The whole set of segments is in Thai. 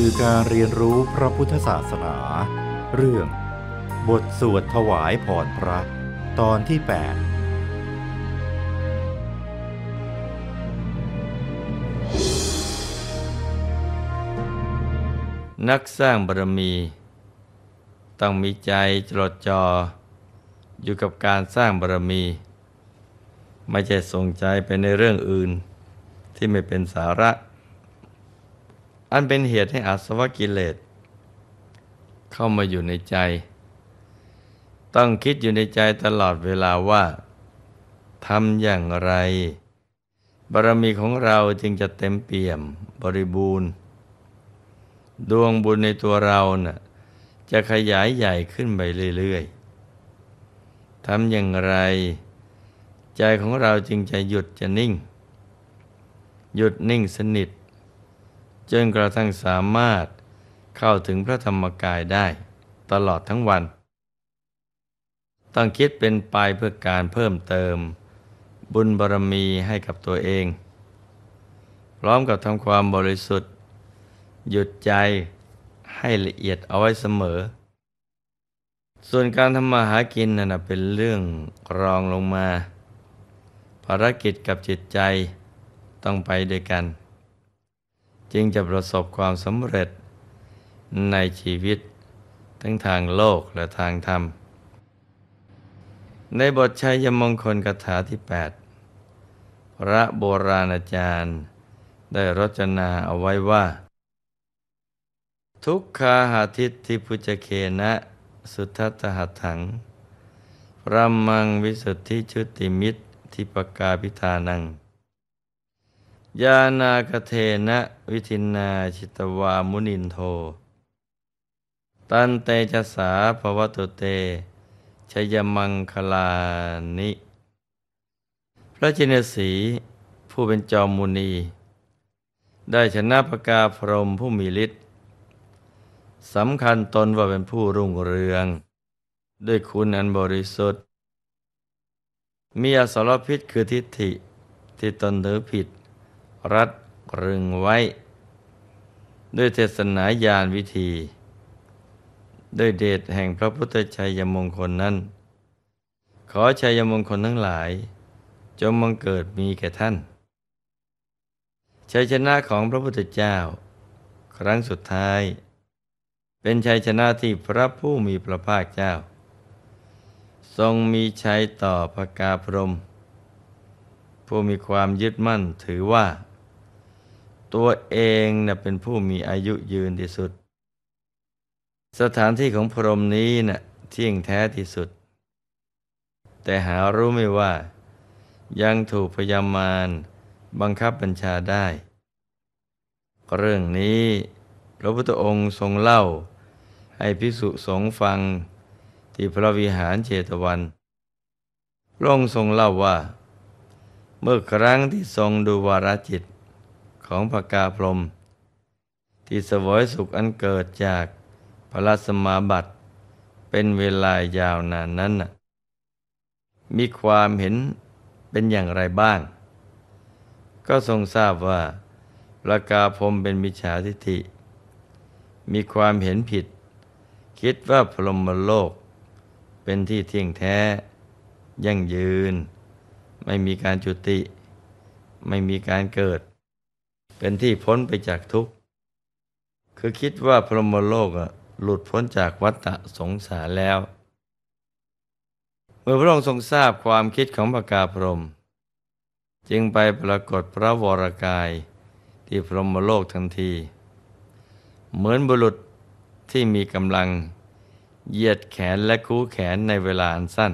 ือการเรียนรู้พระพุทธศาสนา เรื่องบทสวดถวายพรพระตอนที่ 8 นักสร้างบารมี ต้องมีใจจดจ่ออยู่กับการสร้างบารมี ไม่ใช่ส่งใจไปในเรื่องอื่นที่ไม่เป็นสาระันเป็นเหตุให้อสวกิเลสเข้ามาอยู่ในใจ ต้องคิดอยู่ในใจตลอดเวลาว่าทำอย่างไรบารมีของเราจึงจะเต็มเปี่ยมบริบูรณ์ ดวงบุญในตัวเรานะ่ะจะขยายใหญ่ขึ้นไปเรื่อยๆทำอย่างไร ใจของเราจึงจะหยุดจะนิ่ง หยุดนิ่งสนิทจนกระทั่งสามารถเข้าถึงพระธรรมกายได้ตลอดทั้งวัน ต้องคิดเป็นไปเพื่อการเพิ่มเติมบุญบารมีให้กับตัวเอง พร้อมกับทำความบริสุทธิ์ หยุดใจให้ละเอียดเอาไว้เสมอ ส่วนการทำมาหากินนั่นเป็นเรื่องรองลงมา ภารกิจกับจิตใจต้องไปด้วยกันึงจะประสบความสำเร็จในชีวิตทั้งทางโลกและทางธรรม ในบทชัยยมงคลคาถาที่ 8 พระโบราณอาจารย์ได้รจนาเอาไว้ว่า ทุกขาหาทิตทิพุจเคนะสุทัตหัตถัง พระมังวิสุทธิชุติมิตรทิปกาพิธานังยานากเทนะวิทินาชิตวามุนินโท ตันเตจสาภวตุเตชยมังคลานิ พระจินสีผู้เป็นจอมมุนี ได้ชนะะกาพรมผู้มีฤทธิ์สำคัญตนว่าเป็นผู้รุ่งเรือง ด้วยคุณอันบริสุทธิ์ มีอสรพิษคือทิฏฐิที่ตนถือผิดรัดรึงไว้ ด้วยเทศนายานวิธีด้วยเดชแห่งพระพุทธชัยมงคลนั้น ขอชัยมงคลทั้งหลายจงมังเกิดมีแก่ท่าน ชัยชนะของพระพุทธเจ้า ครั้งสุดท้าย เป็นชัยชนะที่พระผู้มีพระภาคเจ้า ทรงมีชัยต่อพระกาพรมผู้มีความยึดมั่นถือว่าตัวเองนะเป็นผู้มีอายุยืนที่สุด สถานที่ของพรหมนี้นะ่ะเที่ยงแท้ที่สุด แต่หารู้ไม่ว่ายังถูกพยามารบังคับบัญชาได้ เรื่องนี้พระพุทธองค์ทรงเล่า ให้ภิกษุสงฆ์ฟัง ที่พระวิหารเจตวันพระองค์ทรงเล่าว่า เมื่อครั้งที่ทรงดูวาราจิตของพกาพรมที่สวยสุขอันเกิดจากพระสมาบัติ เป็นเวลายาวนานนั้น มีความเห็นเป็นอย่างไรบ้างก็ทรงทราบว่าประกาพรมเป็นมิจฉาทิฏฐิมีความเห็นผิด คิดว่าพรหมโลก เป็นที่เที่ยงแท้ยั่งยืน ไม่มีการจุติไม่มีการเกิดเป็นที่พ้นไปจากทุกข์ คือคิดว่าพรหมโลกหลุดพ้นจากวัฏสงสารแล้ว เมื่อพระองค์ทรงทราบความคิดของพระกาพรหมจึงไปปรากฏพระวรกาย ที่พรหมโลกทันที เหมือนบุรุษที่มีกำลังเหยียดแขนและคู่แขนในเวลาอันสั้น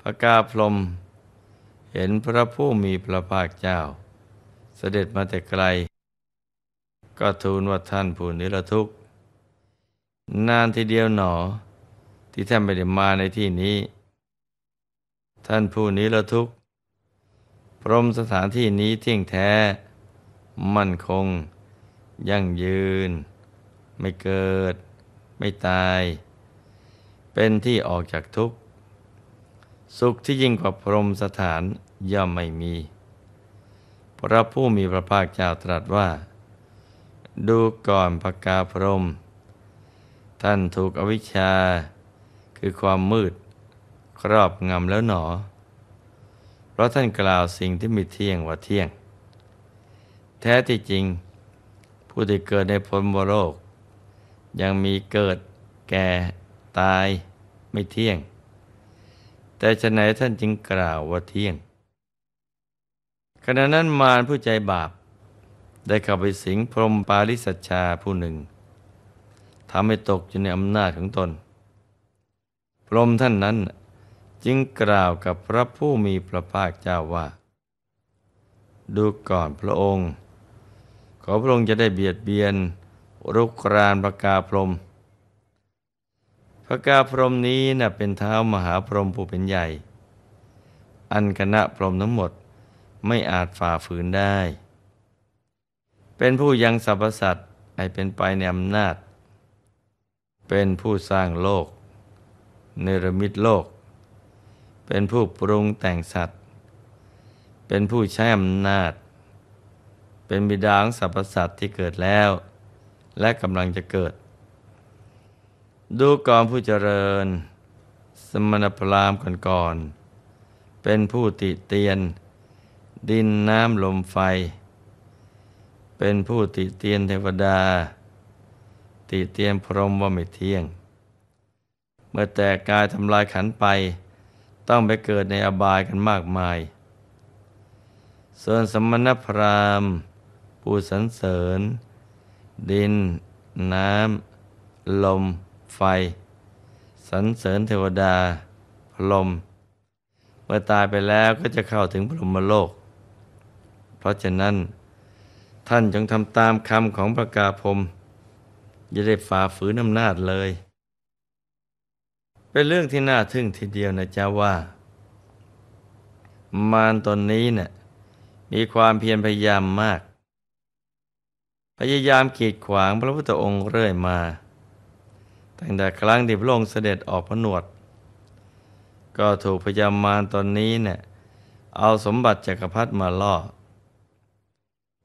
พระกาพรมเห็นพระผู้มีพระภาคเจ้าเสด็จมาแต่ไกล ก็ทูลว่าท่านผู้นิรทุกข์นานทีเดียวหนอ ที่ท่านไม่ได้มาในที่นี้ ท่านผู้นิรทุกข์ พรมสถานที่นี้เที่ยงแท้ มั่นคง ยั่งยืน ไม่เกิด ไม่ตาย เป็นที่ออกจากทุกข์ สุขที่ยิ่งกว่าพรมสถานย่อมไม่มีพระผู้มีพระภาคเจ้าตรัสว่า ดูก่อนพกาพรมท่านถูกอวิชชาคือความมืด ครอบงำแล้วหนอ เพราะท่านกล่าวสิ่งที่มีเที่ยงว่าเที่ยง แท้ที่จริง ผู้ที่เกิดในพรมโลกยังมีเกิดแก่ตายไม่เที่ยง แต่ฉะไหนท่านจึงกล่าวว่าเที่ยงขณะนั้นมารผู้ใจบาป ได้เข้าไปสิงพรมปาริสัชชาผู้หนึ่งทำให้ตกอยู่ในอำนาจของตน พรมท่านนั้นจึงกล่าวกับพระผู้มีพระภาคเจ้าว่า ดูก่อนพระองค์ ขอพระองค์จะได้เบียดเบียนรุกรานประกาพรมพระกาพรมนี้นะ่ะเป็นเท้ามหาพรมผู้เป็นใหญ่ อันคณะพรมทั้งหมดไม่อาจฝ่าฝืนได้ เป็นผู้ยังสรรพสัตว์ให้เป็นไปในอำนาจ เป็นผู้สร้างโลก เนรมิตโลก เป็นผู้ปรุงแต่งสัตว์ เป็นผู้ใช้อำนาจ เป็นบิดาของสรรพสัตว์ที่เกิดแล้ว และกำลังจะเกิด ดูกรผู้เจริญ สมณพราหมณ์ก่อน เป็นผู้ติเตียนดินน้ำลมไฟ เป็นผู้ติเตียนเทวดา ติเตียนพรหมว่าไม่เที่ยง เมื่อแตกกายทำลายขันไปต้องไปเกิดในอบายกันมากมายส่วนสมณพราหมณ์ผู้สันเสริญดิน น้ำลมไฟสันเสริญเทวดาพรหมเมื่อตายไปแล้วก็จะเข้าถึงพรหมโลกเพราะฉะนั้นท่านจงทำตามคำของประกาพมอย่าได้ฝ่าฝืนอำนาจเลย เป็นเรื่องที่น่าทึ่งทีเดียวนะเจ้าว่า มารตนนี้เนะี่ยมีความเพียรพยายามมาก พยายามกีดขวางพระพุทธองค์เรื่อยมาตั้งแต่ครั้งที่พระองค์เสด็จออกพนวดก็ถูกพยามารตนนี้เนี่ยเอาสมบัติจักรพรรดิมาล่อ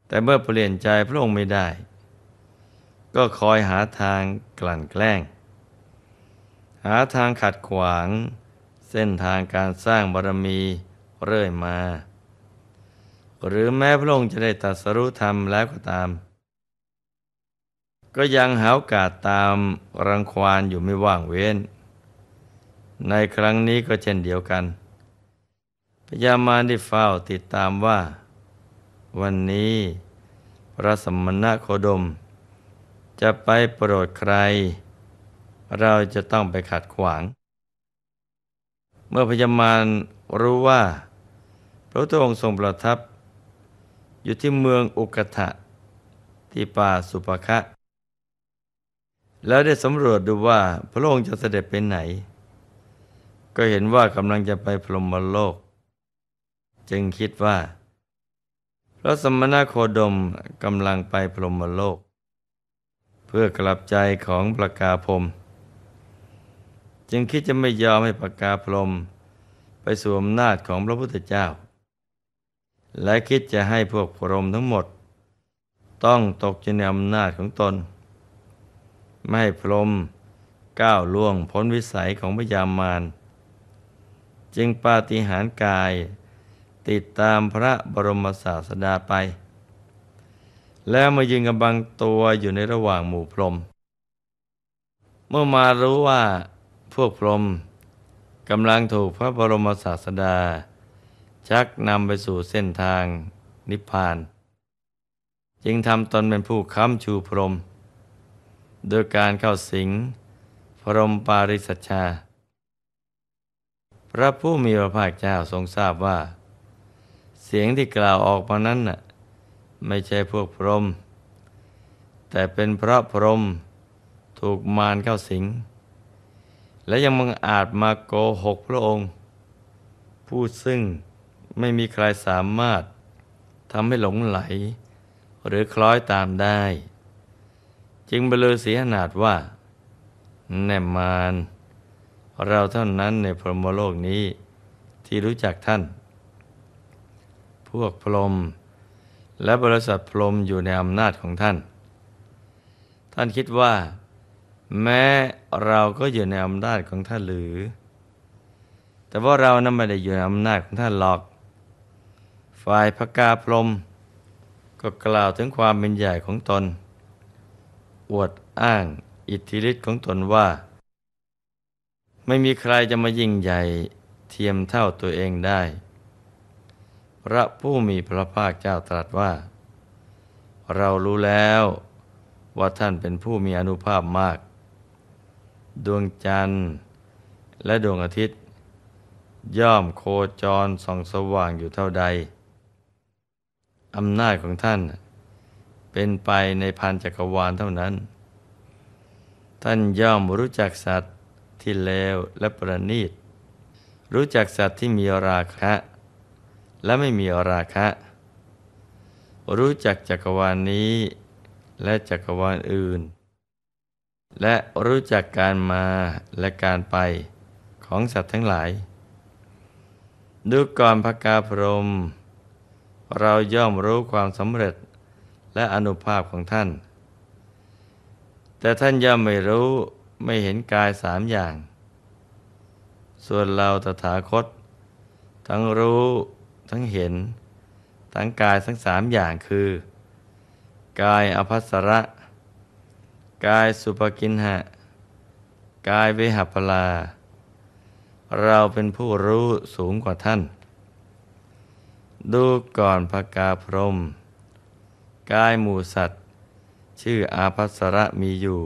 แต่เมื่อเปลี่ยนใจพระองค์ไม่ได้ ก็คอยหาทางกลั่นแกล้ง หาทางขัดขวาง เส้นทางการสร้างบารมีเรื่อยมา หรือแม้พระองค์จะได้ตัดสรุธรรมแล้วก็ตาม ก็ยังหาโอกาสตามรังควานอยู่ไม่ว่างเว้น ในครั้งนี้ก็เช่นเดียวกันพญามารได้เฝ้าติดตามว่าวันนี้ พระสมณโคดม จะไปโปรดใคร เราจะต้องไปขัดขวาง เมื่อพญามารรู้ว่า พระพุทธองค์ทรงประทับ อยู่ที่เมืองอุกทะที่ป่าสุปคะ แล้วได้สำรวจดูว่าพระองค์จะเสด็จไปไหน ก็เห็นว่ากำลังจะไปพรหมโลก จึงคิดว่าพระสมณโคดมกำลังไปพรหมโลก เพื่อกลับใจของประกาพรมจึงคิดจะไม่ยอมให้ประกาพรม ไปสวมนาจของพระพุทธเจ้า และคิดจะให้พวกพรหมทั้งหมด ต้องตกจะในอำนาจของตนไม่ให้พรหมก้าวล่วงพ้นวิสัยของพญามารจึงปาฏิหาริย์กายติดตามพระบรมศาสดาไป แล้วมายืนกำบังตัวอยู่ในระหว่างหมู่พรม เมื่อมารู้ว่าพวกพรมกำลังถูกพระบรมศาสดา ชักนำไปสู่เส้นทางนิพพาน จึงทำตนเป็นผู้ค้ำชูพรม โดยการเข้าสิงพรมปาริสัชชา พระผู้มีพระภาคเจ้าทรงทราบว่าเสียงที่กล่าวออกมานั้นน่ะไม่ใช่พวกพรหมแต่เป็นพระพรหมถูกมารเข้าสิง และยังมังอาจมาโกหกพระองค์ ผู้ซึ่งไม่มีใครสามารถทำให้หลงไหล หรือคล้อยตามได้ จึงบลือเสียหนาดว่า แนมานเราเท่านั้นในพรหมโลกนี้ที่รู้จักท่านพวกพรหมและบริษัทพรหมอยู่ในอำนาจของท่าน ท่านคิดว่า แม้เราก็อยู่ในอำนาจของท่านหรือ แต่ว่าเรานั้นไม่ได้อยู่ในอำนาจของท่านหรอก ฝ่ายพกาพรหมก็กล่าวถึงความเป็นใหญ่ของตน อวดอ้าง อิทธิฤทธิ์ของตนว่า ไม่มีใครจะมายิ่งใหญ่เทียมเท่าตัวเองได้พระผู้มีพระภาคเจ้าตรัสว่า เรารู้แล้วว่าท่านเป็นผู้มีอนุภาพมาก ดวงจันทร์ และดวงอาทิตย์ ย่อมโคจรส่องสว่างอยู่เท่าใดอำนาจของท่าน เป็นไปในพันจักรวาลเท่านั้น ท่านย่อมรู้จักสัตว์ที่เลวและประณีตรู้จักสัตว์ที่มีราคะและไม่มีราคะ รู้จักจักรวาลนนี้ และจักรวาลอื่น และรู้จักการมาและการไปของสัตว์ทั้งหลายดูก่อนพกาพรมเราย่อมรู้ความสำเร็จและอนุภาพของท่าน แต่ท่านย่อมไม่รู้ไม่เห็นกายสามอย่าง ส่วนเราตถาคต ทั้งรู้ทั้งเห็นทั้งกายทั้งสามอย่างคือ กายอภัสระ กายสุปกินหะ กายเวหพลา เราเป็นผู้รู้สูงกว่าท่าน ดูก่อนพกาพรมกายหมูสัตว์ชื่ออาภัสระมีอยู่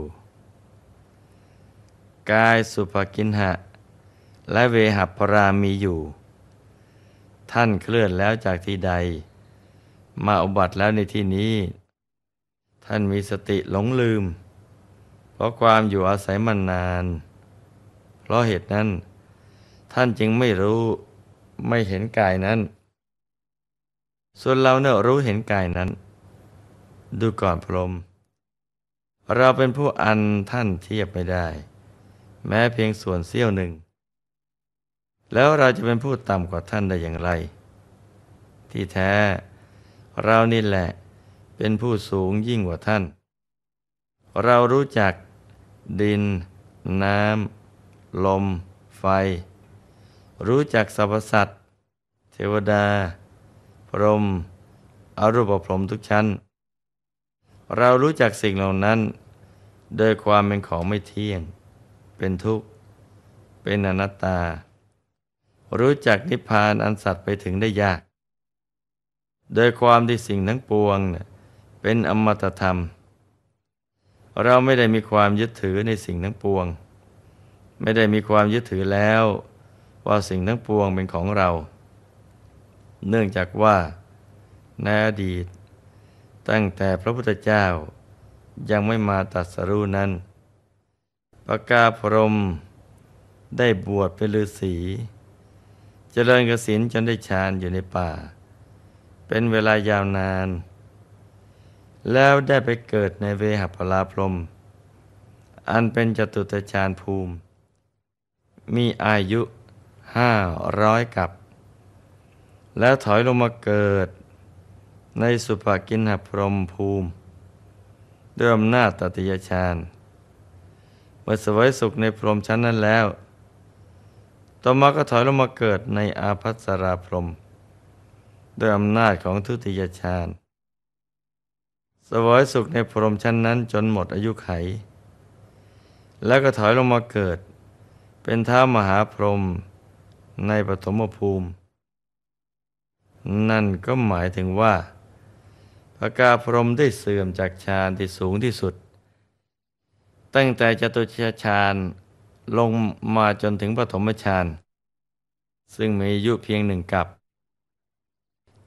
กายสุภกินหะ และเวหัพรามีอยู่ท่านเคลื่อนแล้วจากที่ใด มาอุบัติแล้วในที่นี้ ท่านมีสติหลงลืม เพราะความอยู่อาศัยมานาน เพราะเหตุนั้นท่านจึงไม่รู้ไม่เห็นกายนั้น ส่วนเราเนี่ยรู้เห็นกายนั้น ดูก่อนพรมเราเป็นผู้อันท่านเทียบไม่ได้ แม้เพียงส่วนเสี้ยวหนึ่งแล้วเราจะเป็นผู้ต่ำกว่าท่านได้อย่างไร ที่แท้เรานี่แหละเป็นผู้สูงยิ่งกว่าท่าน เรารู้จักดิน น้ำลม ไฟ รู้จักสรรพสัตว์เทวดา พรหมอรูปพรหมทุกชั้น เรารู้จักสิ่งเหล่านั้นโดยความเป็นของไม่เที่ยงเป็นทุกข์ เป็นอนัตตารู้จักนิพพานอันสัตว์ไปถึงได้ยาก โดยความที่สิ่งทั้งปวงเป็นอมตะธรรม เราไม่ได้มีความยึดถือในสิ่งทั้งปวง ไม่ได้มีความยึดถือแล้วว่าสิ่งทั้งปวงเป็นของเรา เนื่องจากว่าในอดีตตั้งแต่พระพุทธเจ้ายังไม่มาตัดสรู้นั้นปกาพรมได้บวชเป็นฤาษีจริญกสินจนได้ฌานอยู่ในป่า เป็นเวลายาวนาน แล้วได้ไปเกิดในเวหปลาพรม อันเป็นจตุตฌานภูมิ มีอายุห้าร้อยกับ แล้วถอยลงมาเกิด ในสุภกินหพรมภูมิด้วยอำนาจตติยฌานเมื่อสวยสุขในพรมชั้นนั้นแล้วต่อมาก็ถอยลงมาเกิดในอาภัสราพรมด้วยอำนาจของทุติยชาตสวยสุขในพรมชั้นนั้นจนหมดอายุไข แล้วก็ถอยลงมาเกิด เป็นท้ามหาพรหมในปฐมภูมิ นั่นก็หมายถึงว่า พระกาพรมได้เสื่อมจากฌานที่สูงที่สุด ตั้งแต่จตุชฌานลงมาจนถึงปฐมฌานซึ่งมีอายุเพียงหนึ่งกับ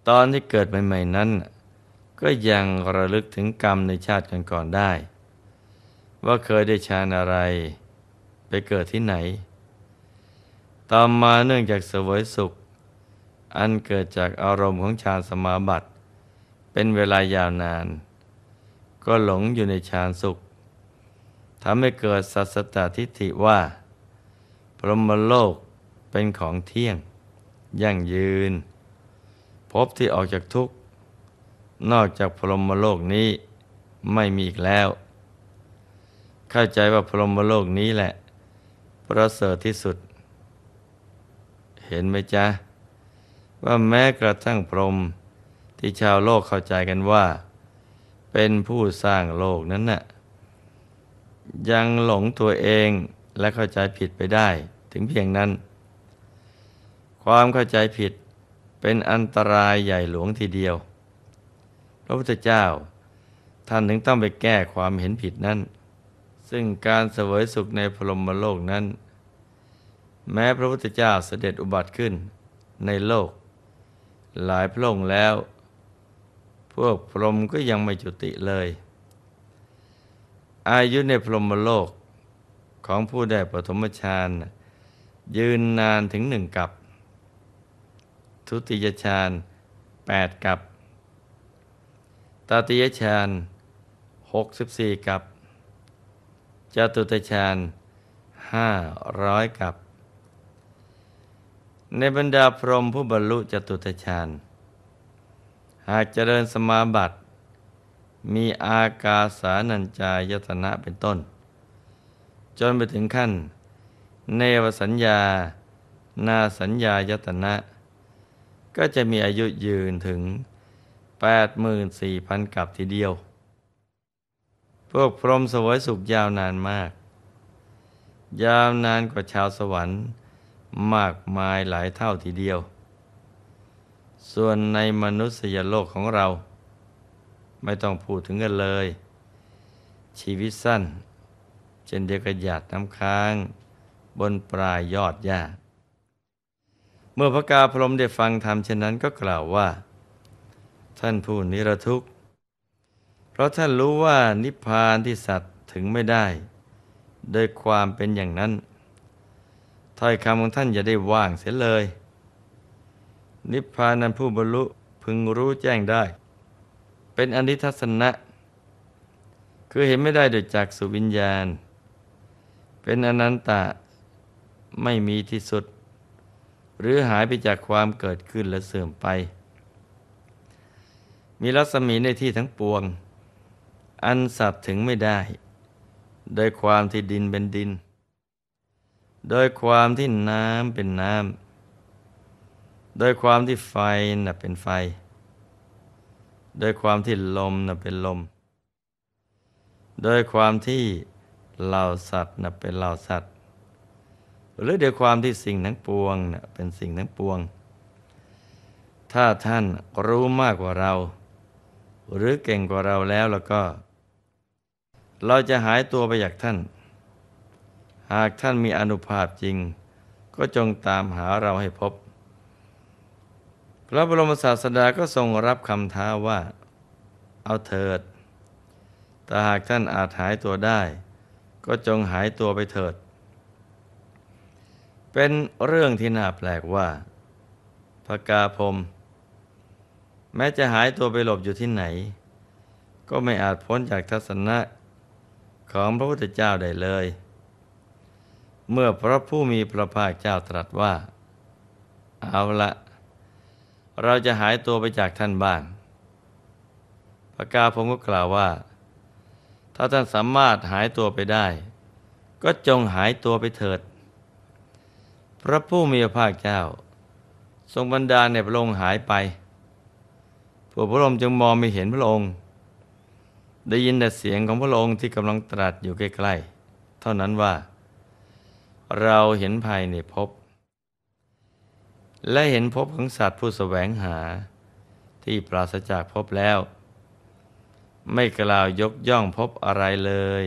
ตอนที่เกิดใหม่ ๆ นั้น ก็ยังระลึกถึงกรรมในชาติก่อนๆได้ ว่าเคยได้ฌานอะไร ไปเกิดที่ไหน ต่อมาเนื่องจากเสวยสุข อันเกิดจากอารมณ์ของฌานสมาบัติ เป็นเวลายาวนาน ก็หลงอยู่ในฌานสุขทำให้เกิดสัสตทิฏฐิว่า พรหมโลกเป็นของเที่ยง ยั่งยืน พบที่ออกจากทุกข์ นอกจากพรหมโลกนี้ไม่มีอีกแล้ว เข้าใจว่าพรหมโลกนี้แหละประเสริฐที่สุด เห็นไหมจ๊ะ ว่าแม้กระทั่งพรหมที่ชาวโลกเข้าใจกันว่า เป็นผู้สร้างโลกนั้นนะ่ะยังหลงตัวเองและเข้าใจผิดไปได้ถึงเพียงนั้น ความเข้าใจผิดเป็นอันตรายใหญ่หลวงทีเดียว พระพุทธเจ้า ท่านถึงต้องไปแก้ความเห็นผิดนั้น ซึ่งการเสวยสุขในพรมโลกนั้น แม้พระพุทธเจ้าเสด็จอุบัติขึ้นในโลก หลายพระองค์แล้ว พวกพรหมก็ยังไม่จุติเลยอายุในพรหมโลกของผู้ได้ปฐมฌานยืนนานถึงหนึ่งกับ ทุติยฌานแปดกับตติยฌานหกสิบสี่กับจตุตฌานห้าร้อยกับในบรรดาพรหมผู้บรรลุจตุตฌาน หากเจริญสมาบัติมีอากาสานัญจายตนะเป็นต้น จนไปถึงขั้น เนวสัญญา นาสัญญายตนะ ก็จะมีอายุยืนถึง 84,000 กับทีเดียวพวกพรหมสวยสุขยาวนานมาก ยาวนานกว่าชาวสวรรค์มากมายหลายเท่าทีเดียว ส่วนในมนุษยโลกของเราไม่ต้องพูดถึงกันเลย ชีวิตสั้นเช่นเดียวกับหยาดน้ำค้าง บนปลายยอดหญ้าเมื่อพระกาพรมได้ฟังธรรมเช่นนั้นก็กล่าวว่า ท่านผู้นิรทุกข์ เพราะท่านรู้ว่านิพพานที่สัตว์ถึงไม่ได้โดยความเป็นอย่างนั้นถ้อยคำของท่าน อย่าได้ว่างเสียเลย นิพพานนั้นผู้บรรลุพึงรู้แจ้งได้เป็นอนิทัศนะคือเห็นไม่ได้โดยจากสุวิญญาณ เป็นอนันตะ ไม่มีที่สุด หรือหายไปจากความเกิดขึ้นและเสื่อมไป มีรัศมีในที่ทั้งปวง อันสัตว์ถึงไม่ได้ โดยความที่ดินเป็นดิน โดยความที่น้ำเป็นน้ำโดยความที่ไฟน่ะเป็นไฟโดยความที่ลมนะเป็นลม โดยความที่เหล่าสัตว์นะเป็นเหล่าสัตว์ หรือโดยความที่สิ่งทั้งปวงนะเป็นสิ่งทั้งปวง ถ้าท่านรู้มากกว่าเรา หรือเก่งกว่าเราแล้วแล้วก็ เราจะหายตัวไปจากท่าน หากท่านมีอนุภาพจริง ก็จงตามหาเราให้พบพระบรมศาสดาก็ทรงรับคำท้าว่า เอาเถิด แต่หากท่านอาจหายตัวได้ ก็จงหายตัวไปเถิด เป็นเรื่องที่น่าแปลกว่า พระกาพมแม้จะหายตัวไปหลบอยู่ที่ไหน ก็ไม่อาจพ้นจากทัศนะของพระพุทธเจ้าได้เลย เมื่อพระผู้มีพระภาคเจ้าตรัสว่า เอาละเราจะหายตัวไปจากท่านบ้าน พระกาผมก็กล่าวว่า ถ้าท่านสามารถหายตัวไปได้ ก็จงหายตัวไปเถิด พระผู้มีพระภาคเจ้า ทรงบรรดาในพระองค์หายไป ผู้พระองค์จึงมองไม่เห็นพระองค์ ได้ยินแต่เสียงของพระองค์ที่กำลังตรัสอยู่ใกล้ๆ เท่านั้นว่า เราเห็นภัยในภพและเห็นพบของสัตว์ผู้สแสวงหาที่ปราศจากพบแล้ว ไม่กล่าวยกย่องพบอะไรเลย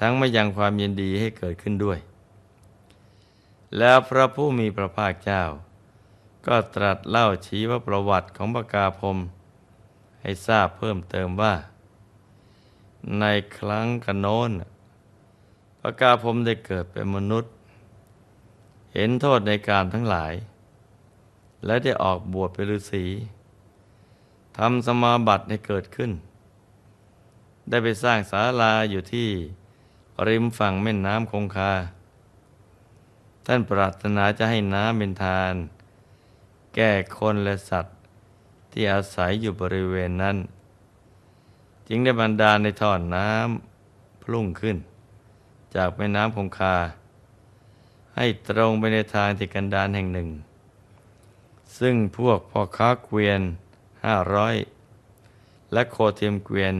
ทั้งไม่ยังความยินดีให้เกิดขึ้นด้วย แล้วพระผู้มีพระภาคเจ้า ก็ตรัสเล่าชี้ว่าประวัติของปกาพรมให้ทราบเพิ่มเติมว่า ในครั้งกระโน้นปากาพรมได้เกิดเป็นมนุษย์เห็นโทษในการทั้งหลาย และได้ออกบวชเป็นฤาษีทำสมาบัติให้เกิดขึ้น ได้ไปสร้างศาลาอยู่ที่ริมฝั่งแม่น้ำคงคา ท่านปรารถนาจะให้น้ำเป็นทาน แก่คนและสัตว์ที่อาศัยอยู่บริเวณนั้น จึงได้บรรดาในท่อนน้ำพุ่งขึ้น จากแม่น้ำคงคาให้ตรงไปในทางที่กันดานแห่งหนึ่ง ซึ่งพวกพ่อค้าเกวียนห้าร้อยและโคเทียมเกวียน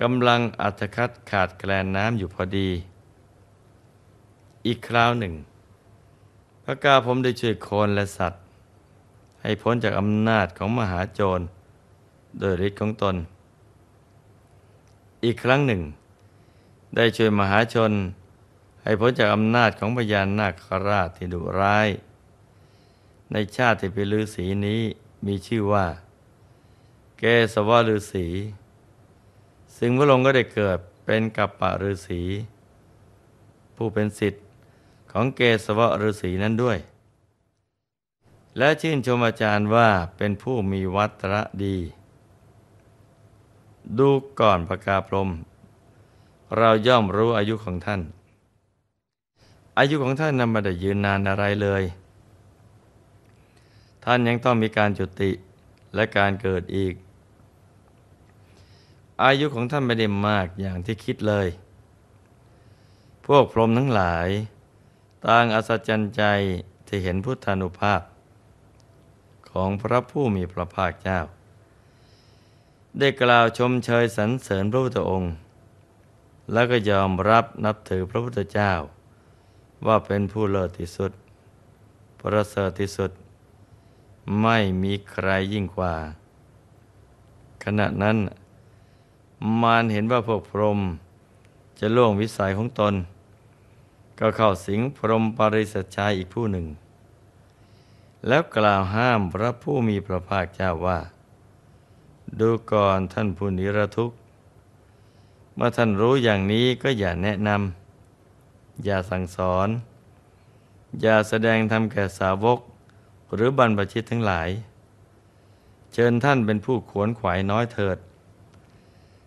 กำลังอัตคัดขาดแกลนน้ำอยู่พอดี อีกคราวหนึ่ง พระกาผมได้ช่วยคนและสัตว์ ให้พ้นจากอำนาจของมหาโจร โดยฤทธิ์ของตน อีกครั้งหนึ่งได้ช่วยมหาชนให้พ้นจากอำนาจของพญานาคราชที่ดุร้าย ในชาติที่เป็นฤาษีนี้มีชื่อว่า เกสวฤาษีซึ่งพระองค์ก็ได้เกิดเป็นกัปปะฤาษีผู้เป็นสิทธิ์ของเกสวฤาษีนั้นด้วย และชื่นชมอาจารย์ว่าเป็นผู้มีวัตรดี ดูก่อนพระกาพรม เราย่อมรู้อายุของท่านอายุของท่านนั้นไม่ได้ยืนนานอะไรเลย ท่านยังต้องมีการจุติและการเกิดอีก อายุของท่านไม่ได้มากอย่างที่คิดเลย พวกพรหมทั้งหลาย ต่างอัศจรรย์ใจที่เห็นพุทธานุภาพ ของพระผู้มีพระภาคเจ้า ได้กล่าวชมเชยสรรเสริญพระพุทธองค์ และก็ยอมรับนับถือพระพุทธเจ้าว่าเป็นผู้เลิศที่สุด ประเสริฐที่สุด ไม่มีใครยิ่งกว่า ขณะนั้น มารเห็นว่าพวกพรหมจะล่วงวิสัยของตน ก็เข้าสิงพรหมปริสัชายอีกผู้หนึ่ง แล้วกล่าวห้ามพระผู้มีพระภาคเจ้าว่า ดูก่อนท่านผู้นิรทุกข์ เมื่อท่านรู้อย่างนี้ก็อย่าแนะนำอย่าสั่งสอน อย่าแสดงธรรมแก่สาวกหรือบรรพชิตทั้งหลาย เชิญท่านเป็นผู้ขวนขวายน้อยเถิด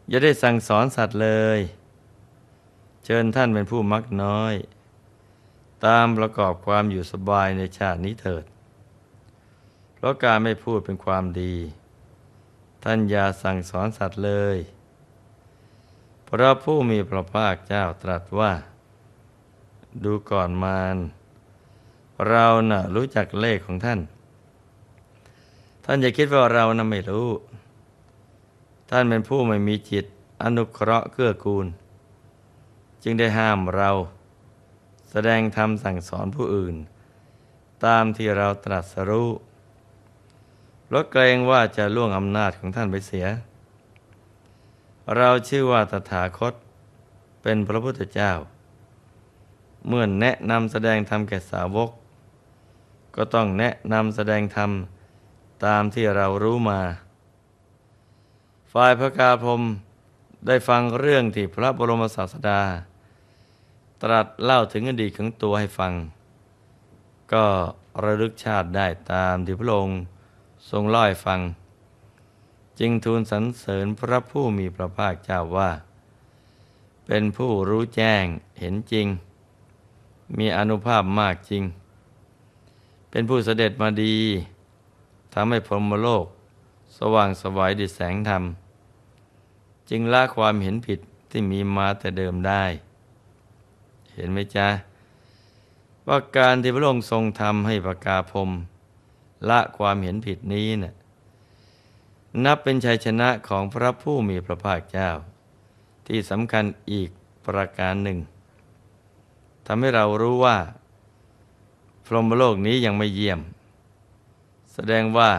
อย่าได้สั่งสอนสัตว์เลย เชิญท่านเป็นผู้มักน้อย ตามประกอบความอยู่สบายในชาตินี้เถิด เพราะการไม่พูดเป็นความดี ท่านอย่าสั่งสอนสัตว์เลย เพราะผู้มีพระภาคเจ้าตรัสว่าดูก่อนมารเรานะ่ะรู้จักเลขของท่าน ท่านอย่าคิดว่าเรานะ่ะไม่รู้ ท่านเป็นผู้ไม่มีจิตอนุเคราะห์เกื้อกูล จึงได้ห้ามเราแสดงธรรมสั่งสอนผู้อื่น ตามที่เราตรัสรู้เพราเกรงว่าจะล่วงอำนาจของท่านไปเสีย เราชื่อว่าตถาคตเป็นพระพุทธเจ้าเมื่อแนะนำแสดงธรรมแก่สาวก ก็ต้องแนะนำแสดงธรรมตามที่เรารู้มา ฝ่ายพระกาพรมได้ฟังเรื่องที่พระบรมศาสดา ตรัสเล่าถึงอดีตของตัวให้ฟัง ก็ระลึกชาติได้ตามที่พระองค์ทรงล่อยฟังจึงทูลสรรเสริญพระผู้มีพระภาคเจ้าว่า เป็นผู้รู้แจ้งเห็นจริงมีอนุภาพมากจริง เป็นผู้เสด็จมาดี ทำให้พรมโลก สว่างสวายดิแสงธรรม จึงละความเห็นผิดที่มีมาแต่เดิมได้ เห็นไหมจ๊ะว่าการที่พระองค์ทรงทำให้ปากาพรมละความเห็นผิดนี้เนะี่ยนับเป็นชัยชนะของพระผู้มีพระภาคเจ้า ที่สำคัญอีกประการหนึ่งทำให้เรารู้ว่า พรหมโลกนี้ยังไม่เยี่ยม แสดงว่า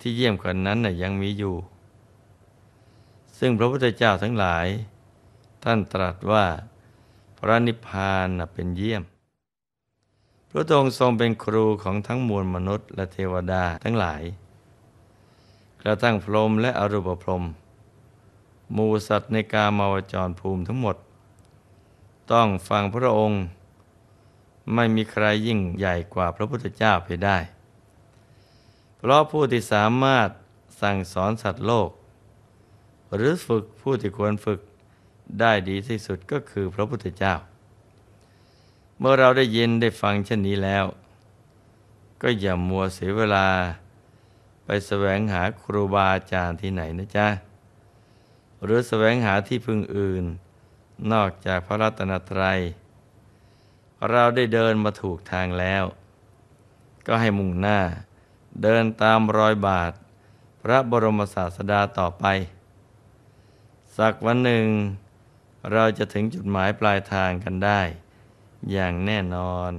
ที่เยี่ยมกว่านั้นน่ยยังมีอยู่ ซึ่งพระพุทธเจ้าทั้งหลาย ท่านตรัสว่าพระนิพพานเป็นเยี่ยม พระองค์ทรงเป็นครูของทั้งมวลมนุษย์และเทวดาทั้งหลาย กระทั่งพรหมและอรูปพรหมมูสัตว์ในกามาวจรภูมิทั้งหมดต้องฟังพระองค์ไม่มีใครยิ่งใหญ่กว่าพระพุทธเจ้าไปได้ เพราะผู้ที่สามารถสั่งสอนสัตว์โลก หรือฝึกผู้ที่ควรฝึกได้ดีที่สุดก็คือพระพุทธเจ้า เมื่อเราได้ยินได้ฟังเช่นนี้แล้ว ก็อย่ามัวเสียเวลาไปสแสวงหาครูบาอาจารย์ที่ไหนนะจ๊ะหรือสแสวงหาที่พึ่งอื่นนอกจากพระรัตนตรัย เราได้เดินมาถูกทางแล้ว ก็ให้มุ่งหน้า เดินตามรอยบาทพระบรมศาสดาต่อไป สักวันหนึ่ง เราจะถึงจุดหมายปลายทางกันได้ อย่างแน่นอน